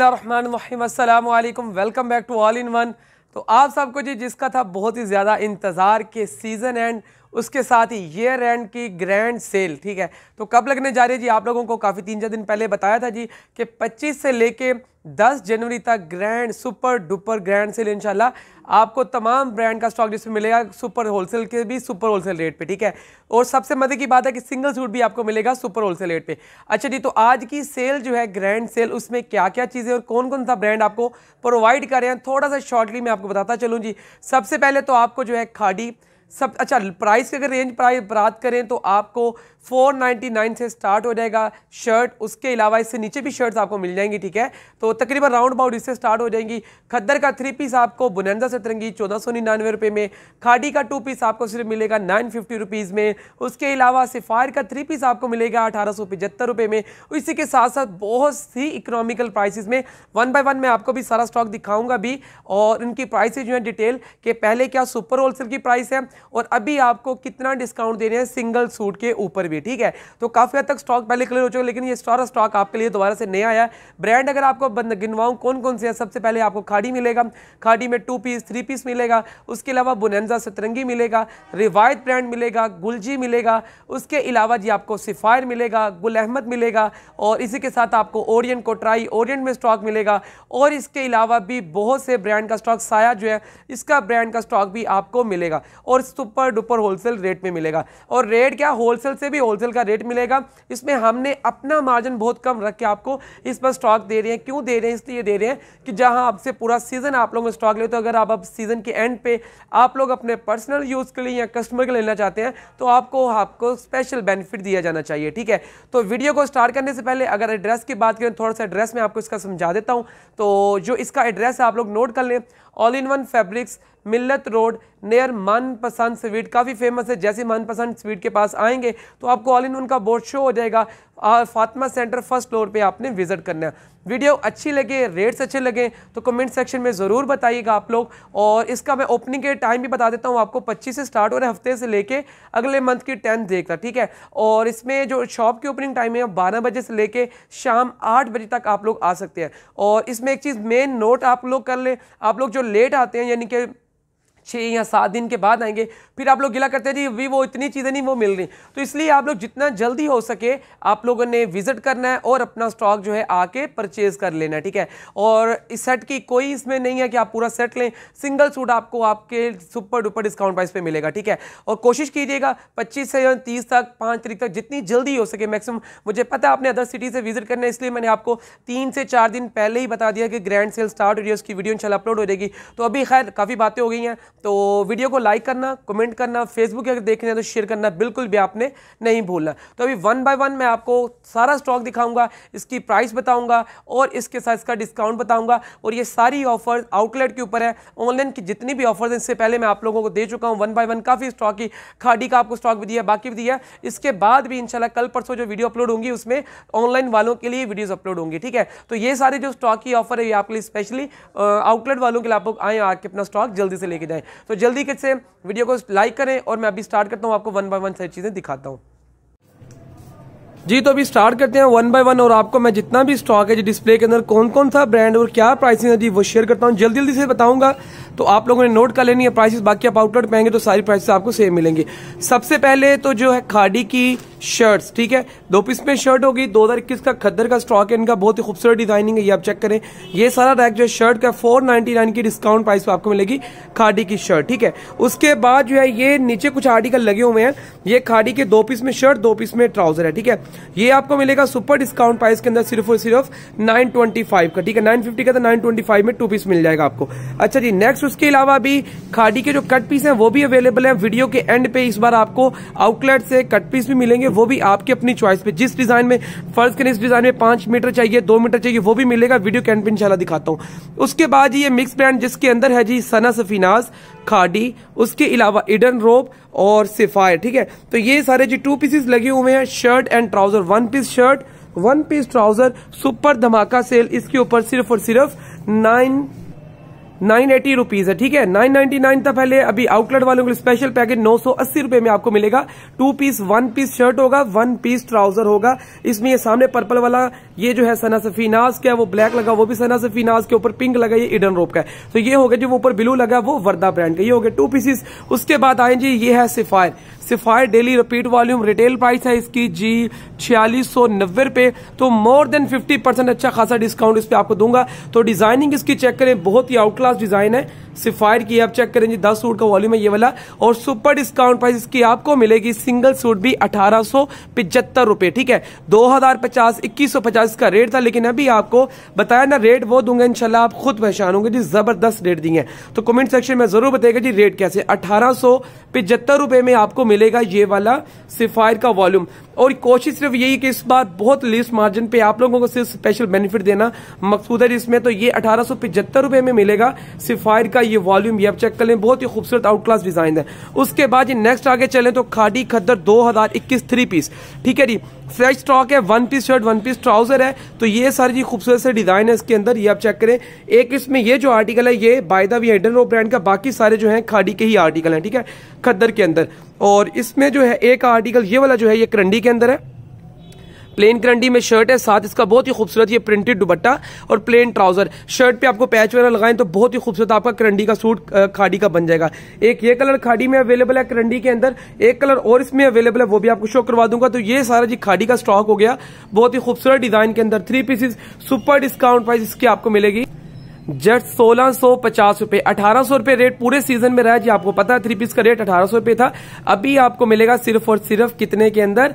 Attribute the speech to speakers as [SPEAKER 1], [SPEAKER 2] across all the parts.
[SPEAKER 1] अल्लाम welcome back to All in One तो आप सबको जी जिसका था बहुत ही ज़्यादा इंतज़ार के सीज़न एंड उसके साथ ही ईयर एंड की ग्रैंड सेल ठीक है तो कब लगने जा रही है जी आप लोगों को काफ़ी तीन चार दिन पहले बताया था जी कि 25 से लेके 10 जनवरी तक grand super duper grand sale इंशाल्लाह आपको तमाम ब्रांड का स्टॉक जिसमें मिलेगा सुपर होलसेल के भी सुपर होलसेल रेट पे ठीक है और सबसे मजे की बात है कि सिंगल सूट भी आपको मिलेगा सुपर होलसेल रेट पे अच्छा जी तो आज की सेल जो है ग्रैंड सेल उसमें क्या क्या चीज़ें और कौन कौन सा ब्रांड आपको प्रोवाइड कर रहे हैं थोड़ा सा शॉर्टली मैं आपको बताता चलूँ जी सबसे पहले तो आपको जो है खाडी सब अच्छा प्राइस की अगर रेंज प्राइस बात करें तो आपको 499 से स्टार्ट हो जाएगा शर्ट उसके अलावा इससे नीचे भी शर्ट्स आपको मिल जाएंगी ठीक है तो तकरीबन राउंड अबाउट इससे स्टार्ट हो जाएंगी खद्दर का थ्री पीस आपको बुनंदा सतरंगी चौदह सौ निन्यानवे रुपये में खाडी का टू पीस आपको सिर्फ मिलेगा नाइन फिफ्टी रुपीज़ में उसके अलावा सिफार का थ्री पीस आपको मिलेगा अठारह सौ पचहत्तर रुपये में इसी के साथ साथ बहुत सी इकोनॉमिकल प्राइसिस में वन बाई वन मैं आपको भी सारा स्टॉक दिखाऊंगा भी और इनकी प्राइसेज जो है डिटेल कि पहले क्या सुपर होलसेल की प्राइस है और अभी आपको कितना डिस्काउंट दे रहे हैं सिंगल सूट के ऊपर भी ठीक है तो काफ़ी हद तक स्टॉक पहले क्लियर हो चुका है लेकिन ये सारा स्टॉक आपके लिए दोबारा से नया आया ब्रांड अगर आपको गिनवाऊँ कौन कौन से है सबसे पहले आपको खाड़ी मिलेगा खाड़ी में टू पीस थ्री पीस मिलेगा उसके अलावा बुनैजा सतरंगी मिलेगा रिवायत ब्रांड मिलेगा गुलजी मिलेगा उसके अलावा जी आपको सिफायर मिलेगा गुल अहमद मिलेगा और इसी के साथ आपको ओरियंट ट्राई ओरियंट में स्टॉक मिलेगा और इसके अलावा भी बहुत से ब्रांड का स्टॉक साया जो है इसका ब्रांड का स्टॉक भी आपको मिलेगा और सुपर डुपर होलसेल रेट में मिलेगा और रेट क्या होलसेल से भी होलसेल का रेट मिलेगा इसमें हमने अपना मार्जिन बहुत कम रख के आपको इस पर स्टॉक दे रहे हैं क्यों दे रहे हैं इसलिए दे रहे हैं कि जहां आपसे पूरा सीजन आप लोग स्टॉक ले तो अगर आप अब सीजन के एंड पे आप लोग अपने पर्सनल यूज़ के लिए या कस्टमर के लिए लेना चाहते हैं तो आपको आपको स्पेशल बेनिफिट दिया जाना चाहिए ठीक है तो वीडियो को स्टार्ट करने से पहले अगर एड्रेस की बात करें थोड़ा सा एड्रेस में आपको इसका समझा देता हूँ तो जो इसका एड्रेस है आप लोग नोट कर लें All in One fabrics Millat road near Manpasand sweet काफ़ी फेमस है जैसे मनपसंद स्वीट के पास आएंगे तो आपको ऑल इन उनका बोर्ड शो हो जाएगा फातिमा सेंटर फर्स्ट फ्लोर पे आपने विजिट करना है वीडियो अच्छी लगे रेट्स अच्छे लगे तो कमेंट सेक्शन में ज़रूर बताइएगा आप लोग और इसका मैं ओपनिंग के टाइम भी बता देता हूँ आपको पच्चीस से स्टार्ट हो रहा है हफ्ते से लेके अगले मंथ की टेंथ देख ठीक है और इसमें जो शॉप की ओपनिंग टाइम है बारह बजे से लेके शाम आठ बजे तक आप लोग आ सकते हैं और इसमें एक चीज़ मेन नोट आप लोग कर लें आप लोग जो लेट आते हैं यानी कि छः या सात दिन के बाद आएंगे फिर आप लोग गिला करते हैं जी वी वो इतनी चीज़ें नहीं वो मिल रही तो इसलिए आप लोग जितना जल्दी हो सके आप लोगों ने विजिट करना है और अपना स्टॉक जो है आके परचेज़ कर लेना है ठीक है और इस सेट की कोई इसमें नहीं है कि आप पूरा सेट लें सिंगल सूट आपको आपके सुपर डुपर डिस्काउंट प्राइस पर मिलेगा ठीक है और कोशिश कीजिएगा पच्चीस से तीस तक पाँच तारीख तक जितनी जल्दी हो सके मैक्सिमम मुझे पता है आपने अदर सिटी से विजिट करना है इसलिए मैंने आपको तीन से चार दिन पहले ही बता दिया कि ग्रैंड सेल स्टार्ट हो रही है उसकी वीडियो इन अपलोड हो जाएगी तो अभी खैर काफ़ी बातें हो गई हैं तो वीडियो को लाइक करना कमेंट करना फेसबुक अगर देख रहे हैं तो शेयर करना बिल्कुल भी आपने नहीं भूलना तो अभी वन बाय वन मैं आपको सारा स्टॉक दिखाऊंगा इसकी प्राइस बताऊंगा और इसके साथ इसका डिस्काउंट बताऊंगा और ये सारी ऑफर आउटलेट के ऊपर है ऑनलाइन की जितनी भी ऑफर्स हैं इससे पहले मैं आप लोगों को दे चुका हूँ वन बाय वन काफ़ी स्टॉक की खाड़ी का आपको स्टॉक भी दिया बाकी भी दिया इसके बाद भी इनशाला कल परसों जो वीडियो अपलोड होंगी उसमें ऑनलाइन वालों के लिए वीडियोज़ अपलोड होंगी ठीक है तो ये सारे जो स्टॉक की ऑफर है ये आपके लिए स्पेशली आउटलेट वालों के लिए आप लोग आए आके अपना स्टॉक जल्दी से लेके जाएँ तो जल्दी से वीडियो को लाइक करें और मैं अभी स्टार्ट करता हूँ आपको वन बाय वन सारी चीज़ें दिखाता हूँ जी तो अभी स्टार्ट करते हैं वन बाय वन और आपको मैं जितना भी स्टॉक है जो डिस्प्ले के अंदर कौन कौन सा ब्रांड और क्या प्राइसिंग है जी वो शेयर करता हूँ जल्दी जल्दी से बताऊंगा तो आप लोगों ने नोट कर लेनी है प्राइसेस बाकी आप आउटलेट पाएंगे तो सारी प्राइसेस आपको सेम मिलेंगी सबसे पहले तो जो है खाड़ी की शर्ट्स ठीक है दो पीस में शर्ट होगी दो हज़ार इक्कीस का खद्दर का स्टॉक है इनका बहुत ही खूबसूरत डिजाइनिंग है ये आप चेक करें ये सारा रैक जो शर्ट का फोर नाइनटी नाइन की डिस्काउंट प्राइस आपको मिलेगी खाडी की शर्ट ठीक है उसके बाद जो है ये नीचे कुछ आर्टिकल लगे हुए हैं ये खाडी के दो पीस में शर्ट दो पीस में ट्राउजर है ठीक है ये आपको मिलेगा सुपर डिस्काउंट प्राइस के अंदर सिर्फ और सिर्फ नाइन ट्वेंटी फाइव का ठीक है नाइन फिफ्टी का तो नाइन ट्वेंटी फाइव में टू पीस मिल जाएगा आपको अच्छा जी नेक्स्ट उसके अलावा भी खाडी के जो कट पीस है वो भी अवेलेबल है वीडियो के एंड पे इस बार आपको आउटलेट से कट पीस भी मिलेंगे वो भी आपकी अपनी चॉइस पे जिस डिजाइन में फर्ज करें इस डिजाइन में पांच मीटर चाहिए दो मीटर चाहिए वो भी मिलेगा वीडियो कैंड पे दिखाता हूँ उसके बाद ये मिक्स ब्रांड जिसके अंदर है जी सना सफीनाज खाडी उसके अलावा इडन रोब और सिफायर ठीक है तो ये सारे जी टू पीसेस लगे हुए हैं shirt and trouser one piece shirt one piece trouser super धमाका सेल इसके ऊपर सिर्फ और सिर्फ नाइन नाइन एटी रुपीज है ठीक है नाइन नाइनटी नाइन था पहले अभी आउटलेट वालों के लिए स्पेशल पैकेज नौ सौ अस्सी रुपए में आपको मिलेगा two piece one piece shirt होगा वन पीस ट्राउजर होगा इसमें ये सामने पर्पल वाला ये जो है सना सफीनाज का वो ब्लैक लगा वो भी सना सफीनाज के ऊपर पिंक लगा ये इडन रोप का है तो ये हो गया जो ऊपर ब्लू लगा वो वर्दा ब्रांड का ये हो गया टू पीसेस उसके बाद आए जी ये है Sapphire Sapphire daily repeat volume retail price है इसकी जी छियालीस सौ नब्बे रुपए तो मोर देन फिफ्टी परसेंट अच्छा खासा डिस्काउंट इस पर आपको दूंगा तो डिजाइनिंग इसकी चेक करें बहुत ही आउट क्लास डिजाइन है सिफायर की आप चेक करें जी दस सूट का वॉल्यूम है ये वाला और सुपर डिस्काउंट प्राइस इसकी आपको मिलेगी सिंगल सूट भी अठारह सौ पिचहत्तर रुपए ठीक है दो हजार पचास इक्कीस सौ पचास का रेट था लेकिन अभी आपको बताया ना रेट वो दूंगा इनशाला आप खुद पहचान होंगे जी जबरदस्त रेट दिए तो कमेंट सेक्शन में जरूर बताएगा जी रेट कैसे अठारह सौ पिचहत्तर रुपए में आपको मिलेगा ये वाला सिफायर का वॉल्यूम और कोशिश सिर्फ यही कि इस बार बहुत लेस मार्जिन पे आप लोगों को सिर्फ स्पेशल बेनिफिट देना मकसूद है जिसमें तो ये अठारह सौ पिचहत्तर रुपए में मिलेगा सिफायर का ये वॉल्यूम ये आप चेक कर लें बहुत ही खूबसूरत आउट क्लास डिजाइन है उसके बाद ये नेक्स्ट आगे चले तो खाडी खद्दर दो हजार इक्कीस थ्री पीस ठीक है जी फ्रेश स्टॉक है one piece shirt one piece trouser है तो ये सारी जी खूबसूरत से डिजाइन है इसके अंदर ये आप चेक करें एक इसमें ये जो आर्टिकल है ये बायदा भी हेडन रो ब्रांड का बाकी सारे जो है खाडी के ही आर्टिकल है ठीक है खद्दर के अंदर और इसमें जो है एक आर्टिकल ये वाला जो है ये करंडी के अंदर है प्लेन करंडी में शर्ट है साथ इसका बहुत ही खूबसूरत ये प्रिंटेड दुपट्टा और प्लेन ट्राउजर शर्ट पे आपको पैच वगैरह लगाएं तो बहुत ही खूबसूरत आपका करंडी का सूट खाड़ी का बन जाएगा एक ये कलर खाड़ी में अवेलेबल है करंडी के अंदर एक कलर और इसमें अवेलेबल है वो भी आपको शो करवा दूंगा तो ये सारा जी खाड़ी का स्टॉक हो गया बहुत ही खूबसूरत डिजाइन के अंदर three pieces super discount price इसकी आपको मिलेगी जट सोलह सौ पचास रुपए अठारह सौ रुपए रेट पूरे सीजन में रहा जी आपको पता है थ्री पीस का रेट अठारह सौ रुपए था अभी आपको मिलेगा सिर्फ और सिर्फ कितने के अंदर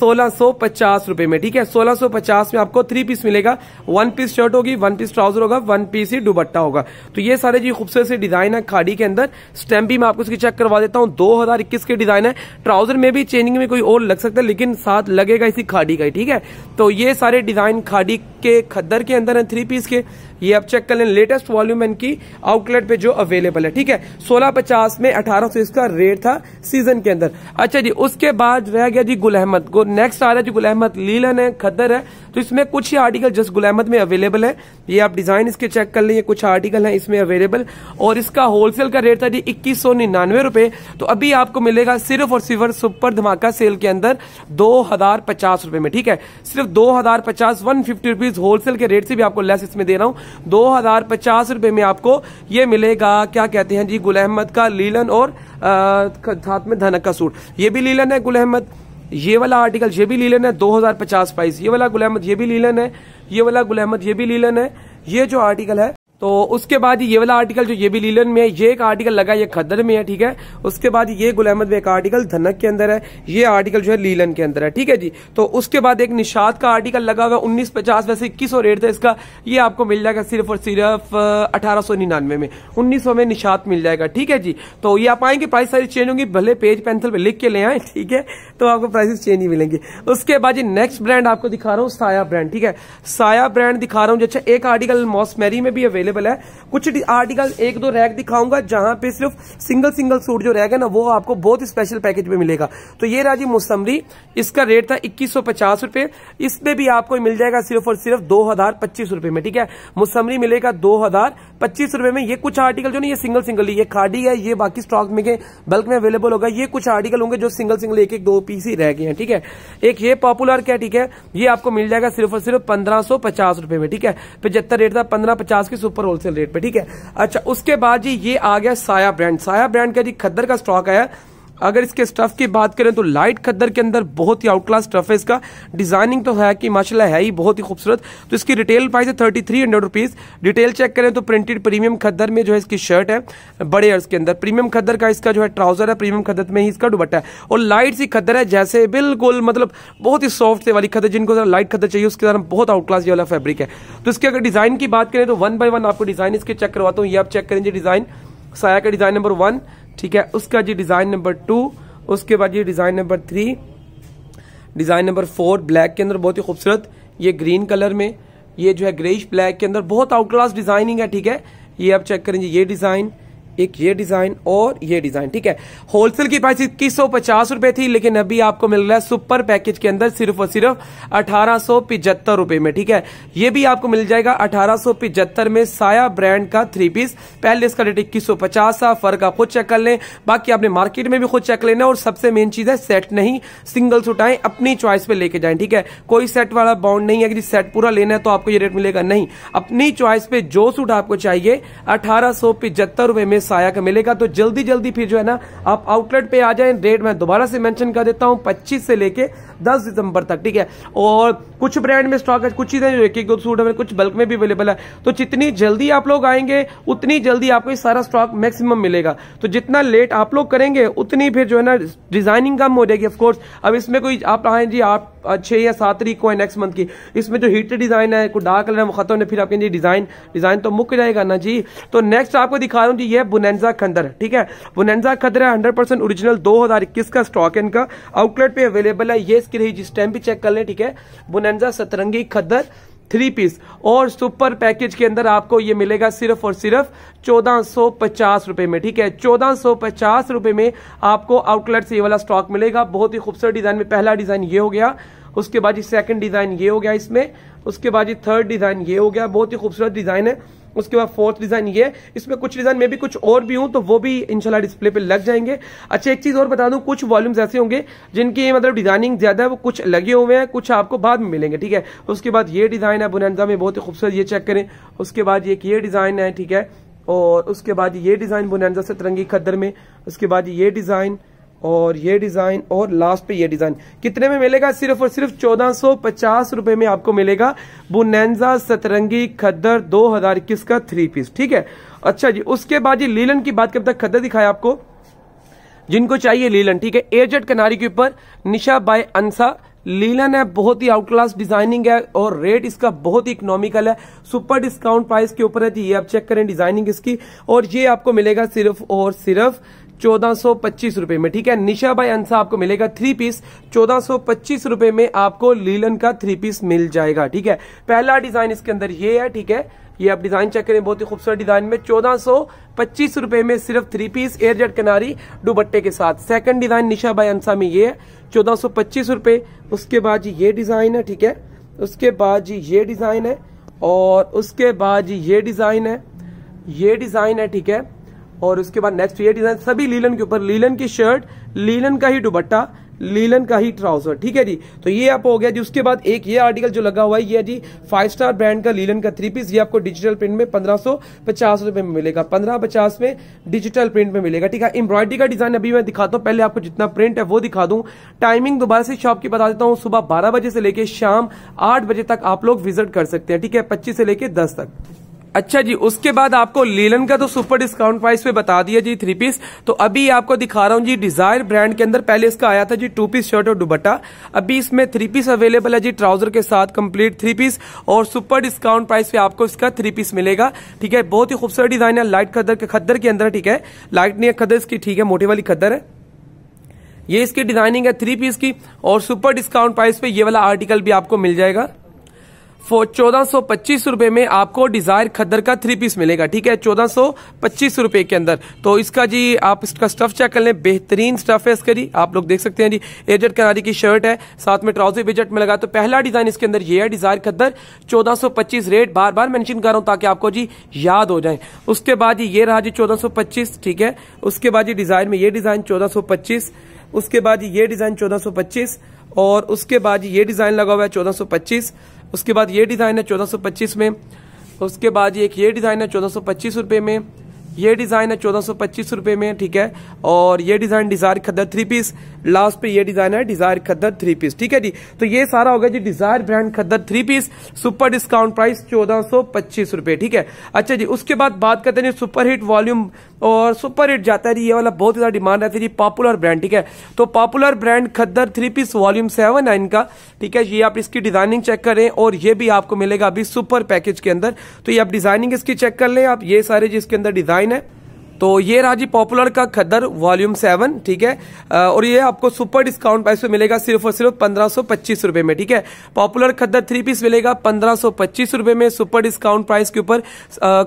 [SPEAKER 1] सोलह सौ पचास रुपए में ठीक है सोलह सो पचास में आपको थ्री पीस मिलेगा वन पीस शर्ट होगी वन पीस ट्राउजर होगा वन पीस ही दुबट्टा होगा तो ये सारे जी खूबसूरत से डिजाइन है खाड़ी के अंदर स्टेम भी मैं आपको इसकी चेक करवा देता हूँ दो हजार इक्कीस के डिजाइन है ट्राउजर में भी चेनिंग में कोई और लग सकता है लेकिन साथ लगेगा इसी खाड़ी का ही ठीक है तो ये सारे डिजाइन खाड़ी के खद्दर के अंदर है थ्री पीस के ये आप चेक कर लें लेटेस्ट वॉल्यूम इनकी आउटलेट पे जो अवेलेबल है ठीक है सोलह पचास में अठारह सौ इसका रेट था सीजन के अंदर अच्छा जी उसके बाद रह गया जी गुल अहमद नेक्स्ट आ रहा है जी गुल अहमद लीलन है खदर है तो इसमें कुछ ही आर्टिकल जस्ट गुल अहमद में अवेलेबल है ये आप डिजाइन इसके चेक कर लें कुछ आर्टिकल है इसमें अवेलेबल और इसका होलसेल का रेट था जी इक्कीस सौ निन्यानवे रुपए तो अभी आपको मिलेगा सिर्फ और सिर्फ सुपर धमाका सेल के अंदर दो हजार पचास रुपए में ठीक है सिर्फ दो हजार पचास वन फिफ्टी रुपीज होलसेल के रेट से भी आपको लेस इसमें दे रहा हूँ दो हजार पचास रुपए में आपको ये मिलेगा क्या कहते हैं जी गुल अहमद का लीलन और साथ में धनक का सूट ये भी लीलन है गुल अहमद ये वाला आर्टिकल ये भी लीलन है दो हजार पचास प्राइस ये वाला गुल अहमद ये भी लीलन है ये वाला गुल अहमद ये भी लीलन है ये जो आर्टिकल है तो उसके बाद ये वाला आर्टिकल जो ये भी लीलन में है ये एक आर्टिकल लगा ये खदर में है ठीक है उसके बाद ये गुलामद में एक आर्टिकल धनक के अंदर है ये आर्टिकल जो है लीलन के अंदर है ठीक है जी तो उसके बाद एक निषाद का आर्टिकल लगा हुआ उन्नीस पचास वैसे इक्कीस रेट था इसका ये आपको मिल जाएगा सिर्फ और सिर्फ अठारह सौ निन्यानवे में उन्नीस सौ में निषाद मिल जाएगा ठीक है जी तो ये आप आएंगे प्राइस सारी चेंज होंगी भले पेज पेंसिल पर लिख के ले आए ठीक है तो आपको प्राइसेस चेंज ही मिलेंगे उसके बाद जी नेक्स्ट ब्रांड आपको दिखा रहा हूँ साया ब्रांड ठीक है साया ब्रांड दिखा रहा हूँ जो अच्छा एक आर्टिकल मॉसमेरी में भी अवेलेबल अवेलेबल है कुछ आर्टिकल एक दो रैक दिखाऊंगा जहां पे सिर्फ सिंगल सिंगल सूट जो रहेगा ना वो आपको बहुत स्पेशल पैकेज में मिलेगा तो ये राजी मौसम्बरी इसका रेट था इक्कीस रुपए इसमें भी आपको मिल जाएगा सिर्फ और सिर्फ दो रुपए में ठीक है मौसम्बरी मिलेगा दो रुपए में ये कुछ आर्टिकल जो ना ये सिंगल सिंगल ये खाड़ी है ये बाकी स्टॉक में बल्क में अवेलेबल होगा ये कुछ आर्टिकल होंगे जो सिंगल सिंगल एक एक दो पीस ही रह गए हैं ठीक है एक ये पॉपुलर क्या ठीक है ये आपको मिल जाएगा सिर्फ और सिर्फ पंद्रह सौ पचास रुपए में ठीक है पचहत्तर रेट था पंद्रह पचास के सुपर प्रॉपर होलसेल रेट पे ठीक है अच्छा उसके बाद जी ये आ गया साया ब्रांड साया ब्रांड का जी खद्दर का स्टॉक आया अगर इसके स्टफ की बात करें तो लाइट खद्दर के अंदर बहुत ही आउटक्लास स्टफ है इसका डिजाइनिंग तो है कि माशाला है ही बहुत ही खूबसूरत तो इसकी रिटेल प्राइस है thirty three hundred rupees detail check करें तो प्रिंटेड प्रीमियम खद्दर में जो है इसकी शर्ट है बड़े अर्स के अंदर प्रीमियम खद्दर का इसका जो है ट्राउजर है प्रीमियम खद्दर में ही इसका दुबट्टा है और लाइट सी खद्दर है जैसे बिल्कुल मतलब बहुत ही सॉफ्ट से वाली खद्दर जिनको लाइट खद्दर चाहिए उसके कारण बहुत आउटक्लास वाला फेब्रिक है तो इसके अगर डिजाइन की बात करें तो वन बाय वन आपको डिजाइन इसके चेक करवाता हूँ ये आप चेक करेंगे डिजाइन साया का डिजाइन नंबर वन ठीक है उसका जी डिजाइन नंबर टू उसके बाद ये design number three design number four black के अंदर बहुत ही खूबसूरत ये ग्रीन कलर में ये जो है ग्रेश ब्लैक के अंदर बहुत आउट क्लास डिजाइनिंग है ठीक है ये आप चेक करेंगे ये डिजाइन एक ये डिजाइन और ये डिजाइन ठीक है होलसेल की प्राइस इक्कीस सौ पचास रुपए थी लेकिन अभी आपको मिल रहा है सुपर पैकेज के अंदर सिर्फ और सिर्फ अठारह सौ पिचहत्तर रुपए में ठीक है ये भी आपको मिल जाएगा अठारह सौ पिचहत्तर में साया ब्रांड का थ्री पीस पहले इसका रेट इक्कीस सौ पचास था फर्क आप खुद चेक कर लें बाकी आपने मार्केट में भी खुद चेक लेना और सबसे मेन चीज है सेट नहीं सिंगल सूट आए अपनी चॉइस पे लेके जाए ठीक है कोई सेट वाला बाउंड नहीं है कि सेट पूरा लेना है तो आपको ये रेट मिलेगा नहीं अपनी चॉइस पे जो सूट आपको चाहिए अठारह सौ पिचहत्तर रुपए में साया का मिलेगा तो जल्दी जल्दी फिर जो है ना आप आउटलेट पे आ जाएं डेट मैं दोबारा से मेंशन कर देता हूं 25 से लेके 10 दिसंबर तक ठीक है और कुछ ब्रांड में स्टॉक है कुछ चीजें जो एक एक दो सूट है कुछ बल्क में भी अवेलेबल है तो जितनी जल्दी आप लोग आएंगे उतनी जल्दी आपको सारा स्टॉक मैक्सिमम मिलेगा तो जितना लेट आप लोग करेंगे उतनी फिर जो है ना डिजाइनिंग कम हो जाएगी ऑफकोर्स अब इसमें कोई आप आए जी आप छह या सात तरीक को है नेक्स्ट मंथ की इसमें जो हीट डिज़ाइन है कोई डार्क कलर है वो खत्म फिर आपके डिज़ाइन डिज़ाइन तो मुक जाएगा ना जी तो नेक्स्ट आपको दिखा रहा हूँ जी ये बुनेंजा खंदर ठीक है बुनेंजा खंदर है हंड्रेड परसेंट ओरिजिनल दो हजार इक्कीस का स्टॉक है इनका आउटलेट पे अवेलेबल है ये इसकी रही जिस टाइम भी चेक कर लें ठीक है Bonanza Satrangi khaddar three piece और सुपर पैकेज के अंदर आपको ये मिलेगा सिर्फ और सिर्फ चौदह सौ पचास रुपए में ठीक है चौदह सौ पचास रुपए में आपको आउटलेट से ये वाला स्टॉक मिलेगा बहुत ही खूबसूरत डिजाइन में पहला डिजाइन ये हो गया उसके बाद ये सेकंड डिजाइन ये हो गया इसमें उसके बाद ये थर्ड डिजाइन ये हो गया बहुत ही खूबसूरत डिजाइन है उसके बाद फोर्थ डिजाइन ये इसमें कुछ डिजाइन में भी कुछ और भी हूं तो वो भी इनशाला डिस्प्ले पे लग जाएंगे अच्छा एक चीज और बता दूं कुछ वॉल्यूम्स ऐसे होंगे जिनकी मतलब डिजाइनिंग ज्यादा है वो कुछ लगे हुए हैं कुछ आपको बाद में मिलेंगे ठीक है उसके बाद ये डिजाइन है बुनैंडा में बहुत ही खूबसूरत ये चेक करें उसके बाद ये ये डिजाइन है ठीक है और उसके बाद ये डिजाइन बुनैंडा से तिरंगी खद्दर में उसके बाद ये डिजाइन और ये डिजाइन और लास्ट पे ये डिजाइन कितने में मिलेगा सिर्फ और सिर्फ चौदह सौ पचास रुपए में आपको मिलेगा बुनैनजा सतरंगी खद्दर दो हजार इक्कीस का थ्री पीस ठीक है अच्छा जी उसके बाद ये लीलन की बात कब तक खद्दर दिखाया आपको जिनको चाहिए लीलन ठीक है एजेड कनारी के ऊपर निशा बाय अंसा लीलन है बहुत ही आउट क्लास डिजाइनिंग है और रेट इसका बहुत ही इकोनॉमिकल है सुपर डिस्काउंट प्राइस के ऊपर है जी ये आप चेक करें डिजाइनिंग इसकी और ये आपको मिलेगा सिर्फ और सिर्फ चौदह पच्चीस रुपए में ठीक है निशा बाई अंसा आपको मिलेगा थ्री पीस चौदह सौ पच्चीस रुपए में आपको लीलन का थ्री पीस मिल जाएगा ठीक है पहला डिजाइन इसके अंदर ये है ठीक है ये आप डिजाइन चेक करें बहुत ही खूबसूरत डिजाइन में चौदह पच्चीस रुपए में सिर्फ थ्री पीस एयर जेट दुबट्टे के साथ सेकंड डिजाइन निशा बाई अंसा में ये है चौदह सौ पच्चीस रुपए उसके बाद ये डिजाइन है ठीक है उसके बाद जी ये डिजाइन है और उसके बाद जी ये डिजाइन है ये डिजाइन है ठीक है और उसके बाद नेक्स्ट ये डिजाइन सभी लीलन के ऊपर लीलन की शर्ट लीलन का ही दुबट्टा लीलन का ही ट्राउजर ठीक है जी तो ये आप हो गया जी उसके बाद एक ये आर्टिकल जो लगा हुआ है ये जी फाइव स्टार ब्रांड का लीलन का थ्री पीस ये आपको डिजिटल प्रिंट में पंद्रह सौ पचास रुपए में मिलेगा पंद्रह पचास में डिजिटल प्रिंट में मिलेगा ठीक है एम्ब्रॉयडरी का डिजाइन अभी मैं दिखाता हूँ पहले आपको जितना प्रिंट है वो दिखा दू टाइमिंग दोबारा से शॉप की बता देता हूँ सुबह बारह बजे से लेकर शाम आठ बजे तक आप लोग विजिट कर सकते हैं ठीक है पच्चीस से लेकर दस तक अच्छा जी उसके बाद आपको लीलन का तो सुपर डिस्काउंट प्राइस पे बता दिया जी थ्री पीस तो अभी आपको दिखा रहा हूँ जी डिजायर ब्रांड के अंदर पहले इसका आया था जी टू पीस शर्ट और दुबट्टा अभी इसमें थ्री पीस अवेलेबल है जी ट्राउजर के साथ कंप्लीट थ्री पीस और सुपर डिस्काउंट प्राइस पे आपको इसका थ्री पीस मिलेगा ठीक है बहुत ही खूबसूरत डिजाइन है लाइट खदर के खद्दर के अंदर ठीक है लाइट नहीं है खदर इसकी ठीक है मोटी वाली खद्दर है ये इसकी डिजाइनिंग है थ्री पीस की और सुपर डिस्काउंट प्राइस पे ये वाला आर्टिकल भी आपको मिल जाएगा चौदह सौ पच्चीस रुपए में आपको डिजायर खद्दर का थ्री पीस मिलेगा ठीक है चौदह सौ पच्चीस रुपए के अंदर तो इसका जी आप इसका स्टफ चेक कर लें बेहतरीन स्टफ है इसका जी आप लोग देख सकते हैं जी एजट कनारी की शर्ट है साथ में ट्राउजर बेजट में लगा तो पहला डिजाइन इसके अंदर ये है डिजायर खद्दर चौदह सौ पच्चीस रेट बार बार मैंशन कर रहा हूं ताकि आपको जी याद हो जाए उसके बाद जी ये रहा जी चौदह पच्चीस ठीक है उसके बाद जी डिजायर में ये डिजाइन चौदह सौ पच्चीस उसके बाद ये डिजाइन चौदह सौ पच्चीस और उसके बाद ये डिजाइन लगा हुआ है चौदह सौ पच्चीस उसके बाद ये डिज़ाइन है चौदह सौ पच्चीस में उसके बाद ये एक ये डिज़ाइन है चौदह सौ पच्चीस में ये डिज़ाइन है चौदह सौ पच्चीस में ठीक है और ये डिज़ाइन डिज़ायर खद्दर थ्री पीस लास्ट पे ये डिज़ाइन है डिज़ायर खद्दर थ्री पीस ठीक है जी तो ये सारा होगा जी डिज़ायर ब्रांड खद्दर three piece super discount price चौदह सौ पच्चीस रुपये ठीक है अच्छा जी उसके बाद बात करते हैं सुपर हिट वॉल्यूम और सुपर हिट जाता है जी ये वाला बहुत ज़्यादा डिमांड रहती है जी पॉपुलर ब्रांड ठीक है तो पॉपुलर ब्रांड खद्दर थ्री पीस वॉल्यूम सेवन है इनका ठीक है ये आप इसकी डिजाइनिंग चेक करें और ये भी आपको मिलेगा अभी सुपर पैकेज के अंदर तो ये आप डिजाइनिंग इसकी चेक कर लें आप ये सारे जिसके अंदर डिजाइन है तो ये रहा जी पॉपुलर का खद्दर वॉल्यूम सेवन ठीक है और ये आपको सुपर डिस्काउंट प्राइस पे मिलेगा सिर्फ और सिर्फ पंद्रह सौ पच्चीस रुपए में ठीक है पॉपुलर खद्दर थ्री पीस मिलेगा पंद्रह सौ पच्चीस रुपए में सुपर डिस्काउंट प्राइस के ऊपर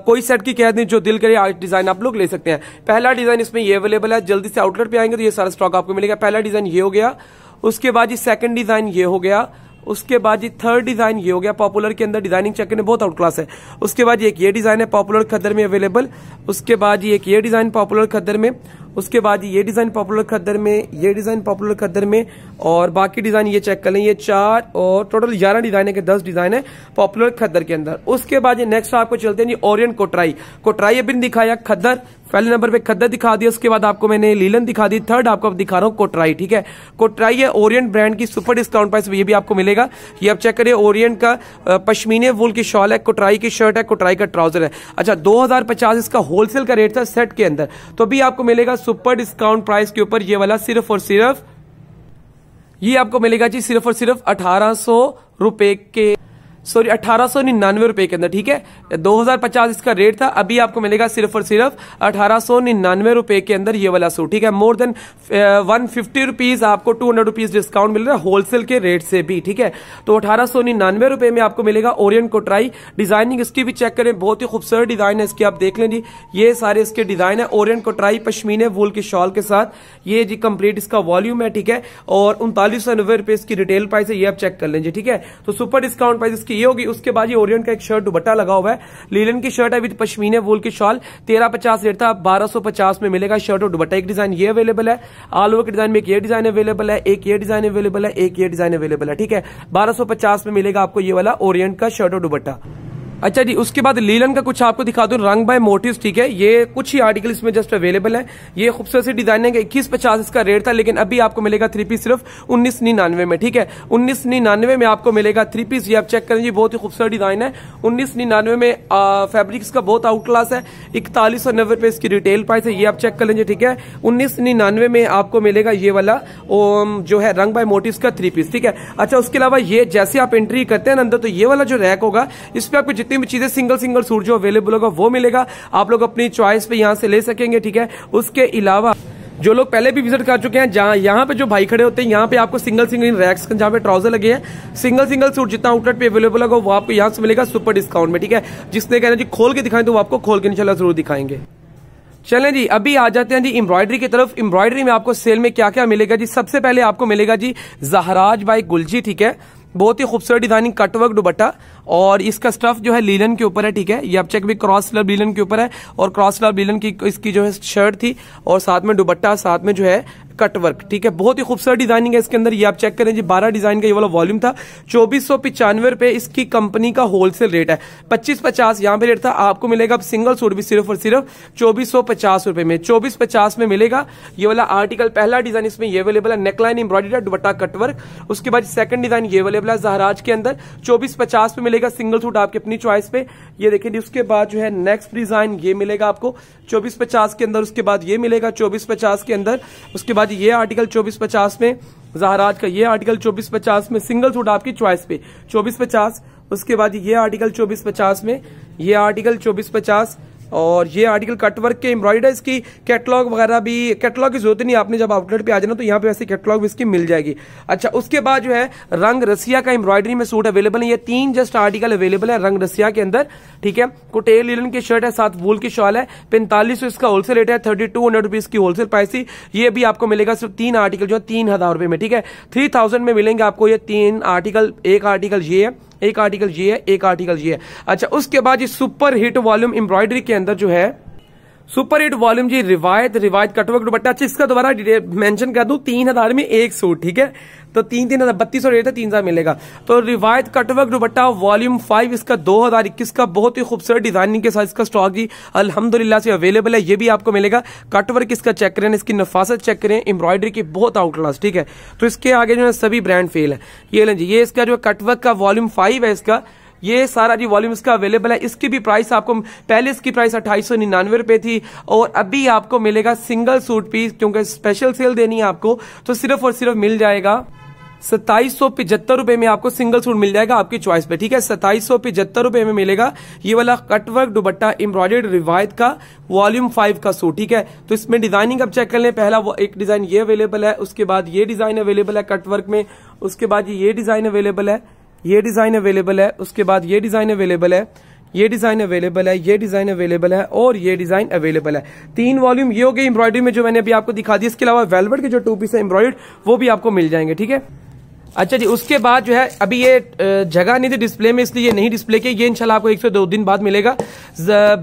[SPEAKER 1] कोई सेट की कह दी जो दिल करे आज डिजाइन आप लोग ले सकते हैं पहला डिजाइन इसमें ये अवेलेबल है जल्दी से आउटलेट पे आएंगे तो ये सारा स्टॉक आपको मिलेगा पहला डिजाइन ये हो गया उसके बाद जी सेकंड डिजाइन ये हो गया उसके बाद जी थर्ड डिजाइन ये हो गया पॉपुलर के अंदर डिजाइनिंग चक्कर में बहुत आउट क्लास है उसके बाद एक ये डिजाइन है पॉपुलर खद्दर में अवेलेबल उसके बाद ये एक ये डिजाइन पॉपुलर खद्दर में उसके बाद ये डिजाइन पॉपुलर खद्दर में ये डिजाइन पॉपुलर खद्दर में और बाकी डिज़ाइन ये चेक कर लें ये चार और टोटल ग्यारह डिज़ाइन है कि दस डिज़ाइन है पॉपुलर खद्दर के अंदर उसके बाद ये नेक्स्ट आपको चलते हैं जी ओरियन कोटराई कोटराई अभी दिखाया खद्दर पहले नंबर पे खद्दर दिखा दिया उसके बाद आपको मैंने लीलन दिखा दी थर्ड आपको अब दिखा रहा हूँ कोटराई ठीक है कोटराई है ओरियंट ब्रांड की सुपर डिस्काउंट प्राइस ये भी आपको मिलेगा ये आप चेक करिए ओरियंट का पश्मीने वूल की शॉल है कोटराई की शर्ट है कोटराई का ट्राउजर है अच्छा दो हजार पचास इसका होलसेल का रेट था सेट के अंदर तो अभी आपको मिलेगा सुपर डिस्काउंट प्राइस के ऊपर ये वाला सिर्फ और सिर्फ ये आपको मिलेगा जी सिर्फ और सिर्फ अठारह सौ रुपए के सॉरी अठारह सौ निन्यानवे रुपए के अंदर ठीक है दो हजार पचास इसका रेट था अभी आपको मिलेगा सिर्फ और सिर्फ अठारह सौ निन्यानवे रुपए के अंदर ये वाला सूट ठीक है more than one fifty rupees आपको टू हंड्रेड रुपीज डिस्काउंट मिल रहा है होलसेल के रेट से भी ठीक है तो अठारह सौ निन्यानवे रुपए में आपको मिलेगा ओरियन कोटराई डिजाइनिंग इसकी भी चेक करें बहुत ही खूबसूरत डिजाइन है इसकी आप देख लें जी ये सारे इसके डिजाइन है ओरियन कोटराई पश्मीने वूल के शॉल के साथ ये जी कंप्लीट इसका वॉल्यूम है ठीक है और उनतालीस सौ नब्बे रुपए इसकी रिटेल प्राइस है ये आप चेक कर लेंगे ठीक है तो सुपर डिस्काउंट प्राइस इसकी चाहिए होगी उसके बाद ये ओरियंट का एक शर्ट दुबट्टा लगा हुआ है लीलन की शर्ट है विद पश्मीने वूल की शॉल तेरह पचास रेट था बारह सौ पचास में मिलेगा शर्ट और दुबट्टा एक डिजाइन ये अवेलेबल है आल ओवर के डिजाइन में एक ये डिजाइन अवेलेबल है एक ये डिजाइन अवेलेबल है एक ये डिजाइन अवेलेबल है ठीक है बारह में मिलेगा आपको ये वाला ओरियंट का शर्ट और दुबट्टा अच्छा जी उसके बाद लीलन का कुछ आपको दिखा दो रंग बाय मोटिव ठीक है ये कुछ ही आर्टिकल इसमें जस्ट अवेलेबल है ये खूबसूरत डिजाइन है इक्कीस पचास इसका रेट था लेकिन अभी आपको मिलेगा थ्री पीस सिर्फ उन्नीस निन्यानवे में ठीक है उन्नीस निन्यानवे में आपको मिलेगा थ्री पीस ये आप चेक करें बहुत ही खूबसूरत डिजाइन है उन्नीस निन्यानवे में फेब्रिक्स का बहुत आउट क्लास है इकतालीस सौ नब्बे इसकी रिटेल प्राइस है ये आप चेक कर लेंगे ठीक है उन्नीस निन्यानवे में आपको मिलेगा ये वाला जो है रंग बाय मोटिव का थ्री पीस ठीक है अच्छा उसके अलावा ये जैसे आप एंट्री करते हैं अंदर तो ये वाला जो रैक होगा इस पर आपको जितने जितनी चीजें सिंगल सिंगल सूट जो अवेलेबल होगा वो मिलेगा आप लोग अपनी चॉइस पे यहाँ से ले सकेंगे ठीक है उसके अलावा जो लोग पहले भी विजिट कर चुके हैं जहाँ यहाँ पे जो भाई खड़े होते हैं यहाँ पे आपको सिंगल सिंगल रैक्स जहाँ पे ट्राउजर लगे हैं सिंगल सिंगल सूट जितना आउटलेट पे अवेलेबल होगा वो आपको यहाँ से मिलेगा सुपर डिस्काउंट में ठीक है जिसने कहना जी खोल के दिखाएं तो वो आपको खोल के नहीं चला जरूर दिखाएंगे चले जी अभी आ जाते हैं जी एम्ब्रॉयडरी की तरफ एम्ब्रॉयडरी में आपको सेल में क्या क्या मिलेगा जी सबसे पहले आपको मिलेगा जी जहराज बाई गुलजी ठीक है बहुत ही खूबसूरत डिजाइनिंग कटवर्क दुबट्टा और इसका स्टफ जो है लीलन के ऊपर है ठीक है ये आप चेक भी क्रॉस लव लीलन के ऊपर है और क्रॉस लव लीलन की इसकी जो है शर्ट थी और साथ में दुबट्टा साथ में जो है कटवर्क ठीक है बहुत ही खूबसूरत डिजाइनिंग है इसके अंदर ये आप चेक करें जी बारह डिजाइन का ये वाला वॉल्यूम था चौबीस सौ पिचानवे रुपए इसकी कंपनी का होलसेल रेट है पच्चीस पचास यहाँ पे रेट था आपको मिलेगा अब सिंगल सूट भी सिर्फ और सिर्फ चौबीस सौ पचास रुपए में चौबीस पचास में मिलेगा ये वाला आर्टिकल पहला डिजाइन इसमें ये अवेलेबल है नेकलाइन एम्ब्रॉइडर दुबट्टा कटवर्क उसके बाद सेकंड डिजाइन ये अवेलेबल है जहराज के अंदर चौबीस पचास पे मिलेगा सिंगल सूट आपके अपनी चॉइस पे ये देखेंगे उसके बाद जो है नेक्स्ट डिजाइन ये मिलेगा आपको चौबीस पचास के अंदर उसके बाद ये मिलेगा चौबीस पचास के अंदर उसके बाद ये आर्टिकल चौबीस पचास में जहराज का ये आर्टिकल चौबीस पचास में सिंगल सूट आपकी चॉइस पे चौबीस पचास उसके बाद ये आर्टिकल चौबीस पचास में ये आर्टिकल चौबीस पचास और ये आर्टिकल कटवर्क के एम्ब्रॉयडर इसकी कैटलॉग वगैरह भी कैटलॉग की जरूरत नहीं आपने जब आउटलेट पे आ जाना तो यहाँ पे वैसे कैटलॉग भी इसकी मिल जाएगी अच्छा उसके बाद जो है रंग रसिया का एम्ब्रॉयडरी में सूट अवेलेबल है ये तीन जस्ट आर्टिकल अवेलेबल है रंग रसिया के अंदर ठीक है कुटेल लिलन की शर्ट है साथ वूल की शॉल है पैंतालीस सौ इसका होलसेल रेट है थर्टी टू हंड्रेड रुपीज की होलसेल प्राइस थी ये भी आपको मिलेगा सिर्फ तीन आर्टिकल जो है तीन हजार रुपए में ठीक है थ्री थाउजेंड में मिलेंगे आपको ये तीन आर्टिकल एक आर्टिकल ये है एक आर्टिकल ये है एक आर्टिकल ये है अच्छा उसके बाद ये सुपर हिट वॉल्यूम एम्ब्रॉयडरी के अंदर जो है सुपर हिट वॉल्यूम जी रिवायत रिवायत कटवा दुपट्टा अच्छा इसका दोबारा मेंशन कर दूं तीन हजार में एक सूट ठीक है तो तीन तीन हजार बत्तीस सौ रेट है तीन हजार मिलेगा तो रिवायत कटवर्क दुपट्टा वॉल्यूम फाइव इसका दो हजार इक्कीस का बहुत ही खूबसूरत डिजाइनिंग के साथ इसका स्टॉक जी अलहमदुल्ला से अवेलेबल है ये भी आपको मिलेगा कटवर्क इसका चेक करें इसकी नफासत चेक करें एम्ब्रॉयडरी की बहुत आउटलास्ट ठीक है तो इसके आगे जो है सभी ब्रांड फेल है ये लें जी ये इसका जो कटवर्क का वॉल्यूम फाइव है इसका ये सारा जी वॉल्यूम इसका अवेलेबल है इसकी भी प्राइस आपको पहले इसकी प्राइस अट्ठाईस सौ निन्यानवे रुपए थी और अभी आपको मिलेगा सिंगल सूट पीस क्योंकि स्पेशल सेल देनी है आपको तो सिर्फ और सिर्फ मिल जाएगा सत्ताईस सौ पिछहत्तर रुपए में आपको सिंगल सूट मिल जाएगा आपकी चॉइस पे ठीक है सत्ताईस सौ पिछहत्तर रुपए में मिलेगा ये वाला कटवर्क दुबट्टा एम्ब्रॉयडर्ड रिवायत का वॉल्यूम फाइव का सूट ठीक है तो इसमें डिजाइनिंग आप चेक कर लें पहला वो एक डिजाइन ये अवेलेबल है उसके बाद ये डिजाइन अवेलेबल है कटवर्क में उसके बाद ये डिजाइन अवेलेबल है ये डिज़ाइन अवेलेबल है उसके बाद ये डिज़ाइन अवेलेबल है ये डिज़ाइन अवेलेबल है ये डिज़ाइन अवेलेबल है और ये डिज़ाइन अवेलेबल है तीन वॉल्यूम ये हो गए एम्ब्रॉयडरी में जो मैंने अभी आपको दिखा दी इसके अलावा वेलवेट के जो टू पीस है एम्ब्रॉयड वो भी आपको मिल जाएंगे ठीक है अच्छा जी उसके बाद जो है अभी ये जगह नहीं थी डिस्प्ले में इसलिए ये नहीं डिस्प्ले के ये इंशाल्लाह आपको एक से दो दिन बाद मिलेगा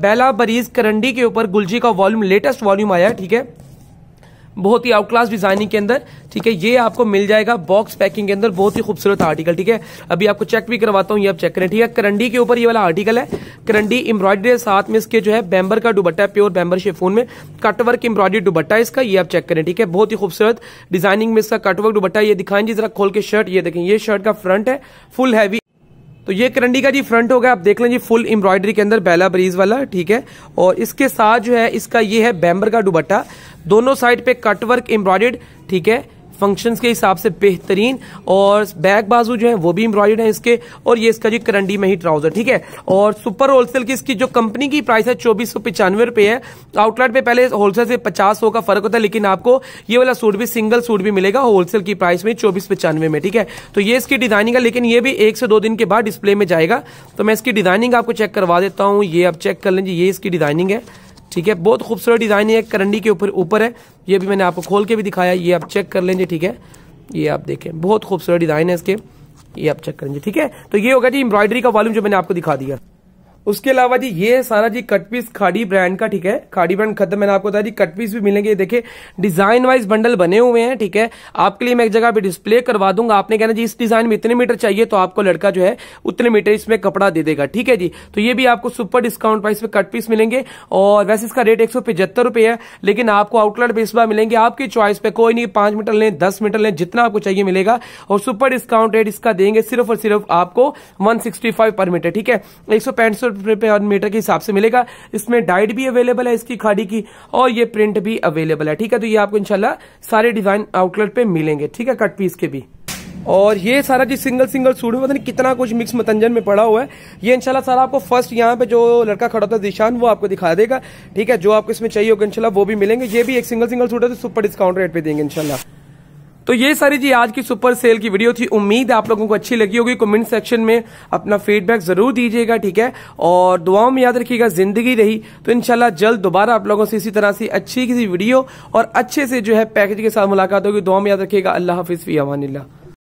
[SPEAKER 1] बेला बरीज करंडी के ऊपर गुलजी का वॉल्यूम लेटेस्ट वॉल्यूम आया है ठीक है बहुत ही आउटक्लास डिजाइनिंग के अंदर ठीक है ये आपको मिल जाएगा बॉक्स पैकिंग के अंदर बहुत ही खूबसूरत आर्टिकल ठीक है अभी आपको चेक भी करवाता हूँ ये आप चेक करें ठीक है करंडी के ऊपर ये वाला आर्टिकल है करंडी एम्ब्रॉयडरी साथ में इसके जो है बैम्बर का दुबट्टा है प्योर बैम्बर शेफोन में कटवर्क एम्ब्रॉयडरी दुबट्टा इसका ये आप चेक करें ठीक है बहुत ही खूबसूरत डिजाइनिंग में इसका कटवर्क दुबट्टा ये दिखाएं जी जरा खोल के शर्ट ये देखें ये शर्ट का फ्रंट है फुल हैवी तो ये करंडी का जी फ्रंट हो गया आप देख लें जी फुल एम्ब्रॉयडरी के अंदर बैला ब्रीज वाला ठीक है और इसके साथ जो है इसका ये है बैम्बर का दुबट्टा दोनों साइड पे कट वर्क एम्ब्रॉयडेड ठीक है फंक्शंस के हिसाब से बेहतरीन और बैक बाजू जो है वो भी एम्ब्रॉयड है इसके और ये इसका जी करंडी में ही ट्राउजर ठीक है और सुपर होलसेल की इसकी जो कंपनी की प्राइस है चौबीस सौ रुपए है आउटलेट पे पहले होलसेल से पचास सौ का फर्क होता है लेकिन आपको ये वाला सूट भी सिंगल सूट भी मिलेगा होलसेल की प्राइस में चौबीस पिचानवे में ठीक है तो ये इसकी डिजाइनिंग है लेकिन ये भी एक से दो दिन के बाद डिस्प्ले में जाएगा तो मैं इसकी डिजाइनिंग आपको चेक करवा देता हूँ ये आप चेक कर लें ये इसकी डिजाइनिंग है ठीक है बहुत खूबसूरत डिज़ाइन है करंडी के ऊपर ऊपर है ये भी मैंने आपको खोल के भी दिखाया ये आप चेक कर लेंगे ठीक है ये आप देखें बहुत खूबसूरत डिज़ाइन है इसके ये आप चेक करेंगे ठीक है तो ये होगा जी एम्ब्रॉयडरी का वॉल्यूम जो मैंने आपको दिखा दिया उसके अलावा जी ये सारा जी कट पीस खाड़ी ब्रांड का ठीक है खाड़ी ब्रांड खत्म मैंने आपको बताया जी कट पीस भी मिलेंगे देखिए डिजाइन वाइज बंडल बने हुए हैं ठीक है आपके लिए मैं एक जगह पे डिस्प्ले करवा दूंगा आपने कहना जी इस डिजाइन में इतने मीटर चाहिए तो आपको लड़का जो है उतने मीटर इसमें कपड़ा दे देगा ठीक है जी तो ये भी आपको सुपर डिस्काउंट प्राइस में कट पीस मिलेंगे और वैसे इसका रेट एक है लेकिन आपको आउटलेट पे इस बार मिलेंगे आपकी चॉइस पे कोई नहीं पांच मीटर लें दस मीटर लें जितना आपको चाहिए मिलेगा और सुपर डिस्काउंट रेट इसका देंगे सिर्फ और सिर्फ आपको वन पर मीटर ठीक है एक सौ रुपए पे मीटर के हिसाब से मिलेगा इसमें डाइट भी अवेलेबल है इसकी खाड़ी की और ये प्रिंट भी अवेलेबल है ठीक है तो ये आपको इनशाला सारे डिजाइन आउटलेट पे मिलेंगे ठीक है कट पीस के भी और ये सारा जी सिंगल सिंगल सूट में पता नहीं कितना कुछ मिक्स मतंजन में पड़ा हुआ है ये इंशाल्लाह सारा आपको फर्स्ट यहाँ पे जो लड़का खड़ा होता है दिशान वो आपको दिखा देगा ठीक है जो आपको इसमें चाहिए होगा इंशाल्लाह वो भी मिलेंगे ये भी एक सिंगल सिंगल सूट है तो सुपर डिस्काउंट रेट पे देंगे इंशाल्लाह तो ये सारी जी आज की सुपर सेल की वीडियो थी उम्मीद है आप लोगों को अच्छी लगी होगी कमेंट सेक्शन में अपना फीडबैक जरूर दीजिएगा ठीक है और दुआओं में याद रखिएगा जिंदगी रही तो इनशाला जल्द दोबारा आप लोगों से इसी तरह से अच्छी किसी वीडियो और अच्छे से जो है पैकेज के साथ मुलाकात होगी दुआ में याद रखिएगा अल्लाह हाफिज फी अवानिल्ला